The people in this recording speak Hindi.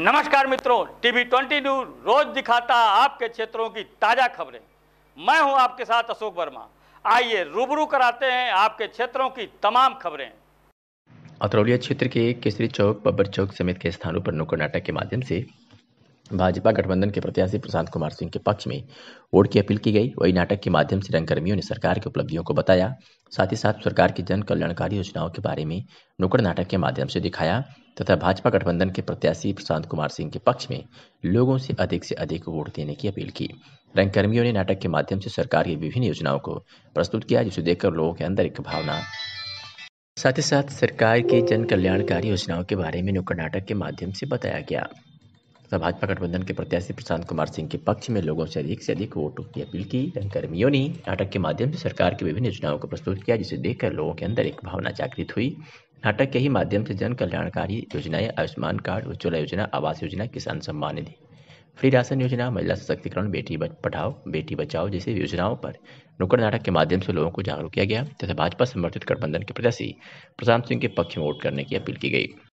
नमस्कार मित्रों टीवी ट्वेंटी न्यूज रोज दिखाता आपके क्षेत्रों की ताज़ा खबरें मैं हूं आपके साथ अशोक वर्मा आइए रूबरू कराते हैं आपके क्षेत्रों की तमाम खबरें अतरौलिया क्षेत्र के केसरी चौक बब्बर चौक समेत के स्थानों पर नुक्कड़ नाटक के माध्यम से भाजपा गठबंधन के प्रत्याशी प्रशांत कुमार सिंह के पक्ष में वोट की अपील की गई वही नाटक के माध्यम से रंगकर्मियों ने सरकार की उपलब्धियों को बताया साथ ही साथ सरकार की जन कल्याणकारी योजनाओं के बारे में नुक्कड़ नाटक के माध्यम से दिखाया तथा भाजपा गठबंधन के प्रत्याशी प्रशांत कुमार सिंह के पक्ष में लोगों से अधिक से अधिक वोट देने की अपील की रंगकर्मियों ने नाटक के माध्यम से सरकार की विभिन्न योजनाओं को प्रस्तुत किया जिसे देखकर लोगों के अंदर एक भावना साथ ही साथ सरकार की जन कल्याणकारी योजनाओं के बारे में नुक्कड़ नाटक के माध्यम से बताया गया तथा भाजपा गठबंधन के प्रत्याशी प्रशांत कुमार सिंह के पक्ष में लोगों से अधिक से अधिक वोटों की अपील की रंगकर्मियों ने नाटक के माध्यम से सरकार की विभिन्न योजनाओं को प्रस्तुत किया जिसे देखकर लोगों के अंदर एक भावना जागृत हुई नाटक के ही माध्यम से जन कल्याणकारी योजनाएं आयुष्मान कार्ड उज्ज्वला योजना आवास योजना किसान सम्मान निधि फ्री राशन योजना महिला सशक्तिकरण बेटी पढ़ाओ बेटी बचाओ जैसी योजनाओं पर नुक्कड़ नाटक के माध्यम से लोगों को जागरूक किया गया तथा भाजपा समर्थित गठबंधन के प्रत्याशी प्रशांत सिंह के पक्ष में वोट करने की अपील की गई